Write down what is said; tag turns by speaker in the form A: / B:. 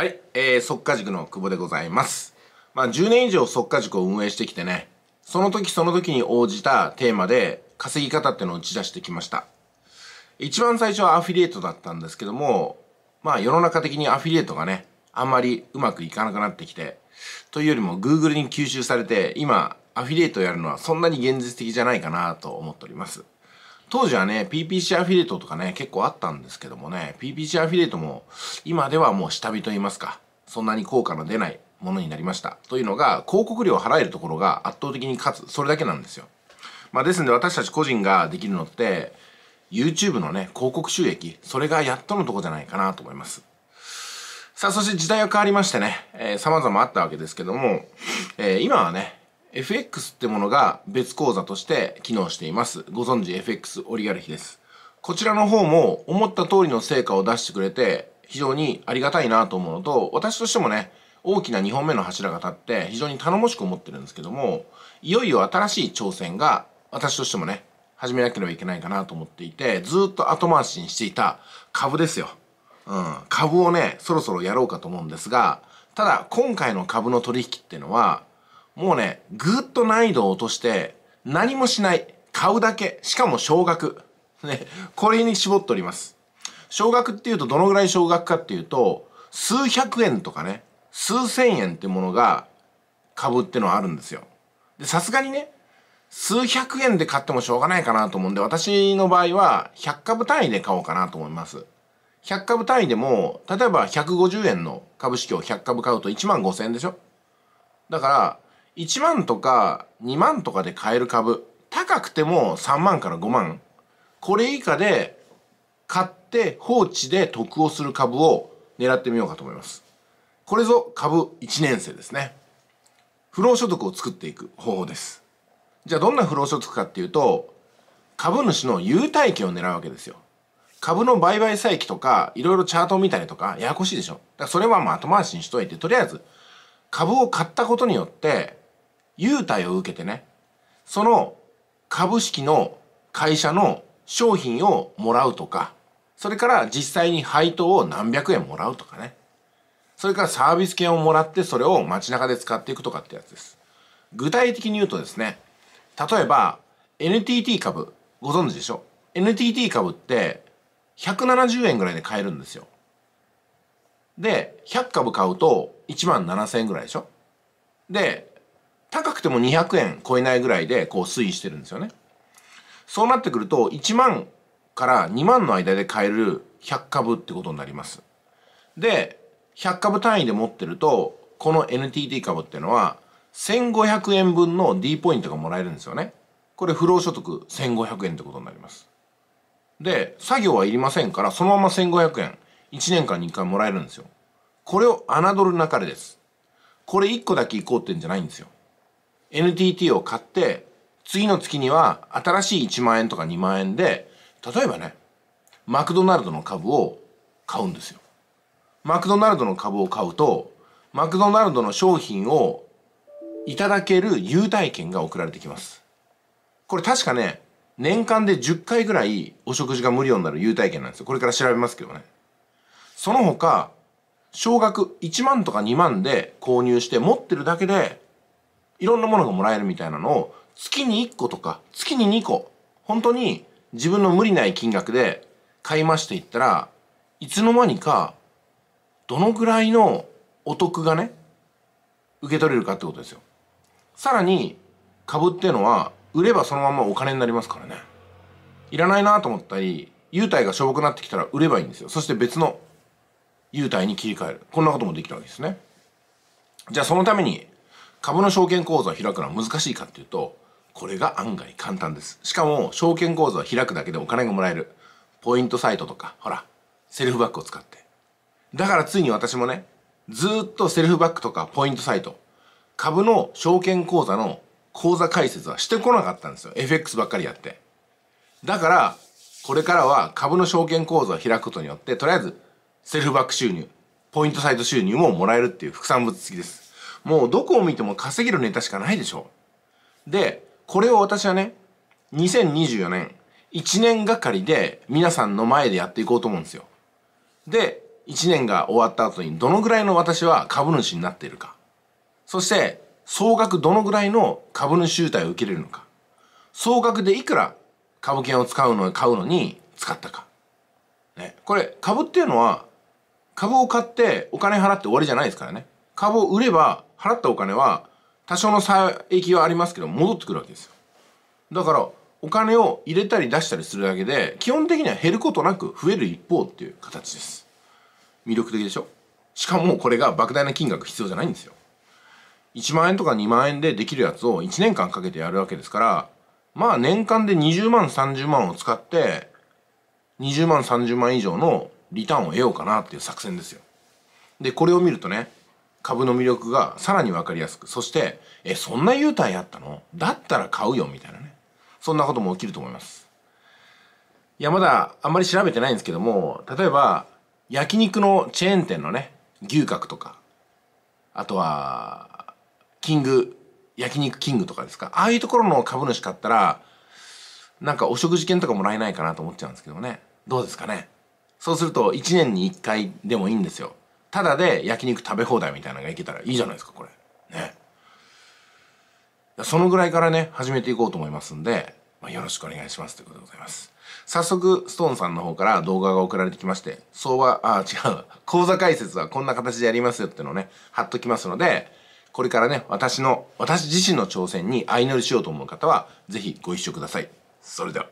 A: はい、えー、速化塾の久保でございます。まあ、10年以上速化塾を運営してきてね、その時その時に応じたテーマで稼ぎ方ってのを打ち出してきました。一番最初はアフィリエイトだったんですけども、まあ世の中的にアフィリエイトがね、あんまりうまくいかなくなってきて、というよりも Google に吸収されて、今アフィリエイトをやるのはそんなに現実的じゃないかなと思っております。当時はね、PPC アフィリエイトとかね、結構あったんですけどもね、PPC アフィリエイトも、今ではもう下火と言いますか、そんなに効果の出ないものになりました。というのが、広告料を払えるところが圧倒的に勝つ。それだけなんですよ。まあ、ですんで私たち個人ができるのって、YouTube のね、広告収益、それがやっとのとこじゃないかなと思います。さあ、そして時代は変わりましてね、えー、様々あったわけですけども、えー、今はね、FX ってものが別口座として機能しています。ご存知 FX オリガルヒです。こちらの方も思った通りの成果を出してくれて非常にありがたいなと思うのと、私としてもね、大きな2本目の柱が立って非常に頼もしく思ってるんですけども、いよいよ新しい挑戦が私としてもね、始めなければいけないかなと思っていて、ずっと後回しにしていた株ですよ。うん、株をね、そろそろやろうかと思うんですが、ただ今回の株の取引っていうのは、もうね、ぐっと難易度を落として、何もしない。買うだけ。しかも少額。ね、これに絞っております。少額っていうとどのぐらい少額かっていうと、数百円とかね、数千円ってものが株ってのはあるんですよ。で、さすがにね、数百円で買ってもしょうがないかなと思うんで、私の場合は100株単位で買おうかなと思います。100株単位でも、例えば150円の株式を100株買うと1万5千円でしょだから、1万とか2万とかで買える株高くても3万から5万これ以下で買って放置で得をする株を狙ってみようかと思いますこれぞ株1年生ですね不労所得を作っていく方法ですじゃあどんな不労所得かっていうと株主の優待期を狙うわけですよ株の売買債期とか、いろいろチャートを見たりとか、ややこしいでしょ。だからそれはまあ後回しにしといて、とりあえず、株を買ったことによって、優待を受けてね、その株式の会社の商品をもらうとか、それから実際に配当を何百円もらうとかね。それからサービス券をもらってそれを街中で使っていくとかってやつです。具体的に言うとですね、例えば NTT 株、ご存知でしょ ?NTT 株って170円ぐらいで買えるんですよ。で、100株買うと1万7000円ぐらいでしょで、高くても200円超えないぐらいでこう推移してるんですよね。そうなってくると1万から2万の間で買える100株ってことになります。で、100株単位で持ってると、この NTT 株っていうのは1500円分の D ポイントがもらえるんですよね。これ不労所得1500円ってことになります。で、作業はいりませんから、そのまま1500円、1年間に1回もらえるんですよ。これを侮るなかれです。これ1個だけ行こうってんじゃないんですよ。NTT を買って次の月には新しい1万円とか2万円で例えばねマクドナルドの株を買うんですよ。マクドナルドの株を買うとマクドナルドの商品をいただける優待券が送られてきます。これ確かね年間で10回ぐらいお食事が無料になる優待券なんですよ。これから調べますけどね。その他、少額1万とか2万で購入して持ってるだけでいろんなものがもらえるみたいなのを、月に1個とか、月に2個、本当に自分の無理ない金額で買いましていったら、いつの間にか、どのぐらいのお得がね、受け取れるかってことですよ。さらに、株っていうのは、売ればそのままお金になりますからね。いらないなと思ったり、優待がしょぼくなってきたら売ればいいんですよ。そして別の優待に切り替える。こんなこともできるわけですね。じゃあそのために株の証券口座を開くのは難しいかっていうとこれが案外簡単ですしかも証券口座を開くだけでお金がもらえるポイントサイトとかほらセルフバックを使ってだからついに私もねずっとセルフバックとかポイントサイト株の証券口座の口座開設はしてこなかったんですよ FX ばっかりやってだからこれからは株の証券口座を開くことによってとりあえずセルフバック収入ポイントサイト収入ももらえるっていう副産物付きですもうどこを見ても稼げるネタしかないでしょでこれを私はね2024年1年がかりで皆さんの前でやっていこうと思うんですよで1年が終わった後にどのぐらいの私は株主になっているかそして総額どのぐらいの株主優待を受けれるのか総額でいくら株券を使うの買うのに使ったか、ね、これ株っていうのは株を買ってお金払って終わりじゃないですからね株を売れば払ったお金は多少の差益はありますけど戻ってくるわけですよだからお金を入れたり出したりするだけで基本的には減ることなく増える一方っていう形です魅力的でしょしかもこれが莫大な金額必要じゃないんですよ1万円とか2万円でできるやつを1年間かけてやるわけですからまあ年間で20万30万を使って20万30万以上のリターンを得ようかなっていう作戦ですよでこれを見るとね株の魅力がさらに分かりやすくそして「えそんな優待あったのだったら買うよ」みたいなねそんなことも起きると思いますいやまだあんまり調べてないんですけども例えば焼肉のチェーン店のね牛角とかあとはキング焼肉キングとかですかああいうところの株主買ったらなんかお食事券とかもらえないかなと思っちゃうんですけどねどうですかねそうすると1年に1回でもいいんですよただで焼肉食べ放題みたいなのがいけたらいいじゃないですかこれねそのぐらいからね始めていこうと思いますんで、まあ、よろしくお願いしますということでございます早速ストーンさんの方から動画が送られてきまして相場あ違う講座解説はこんな形でやりますよってのをね貼っときますのでこれからね私の私自身の挑戦に相乗りしようと思う方は是非ご一緒くださいそれでは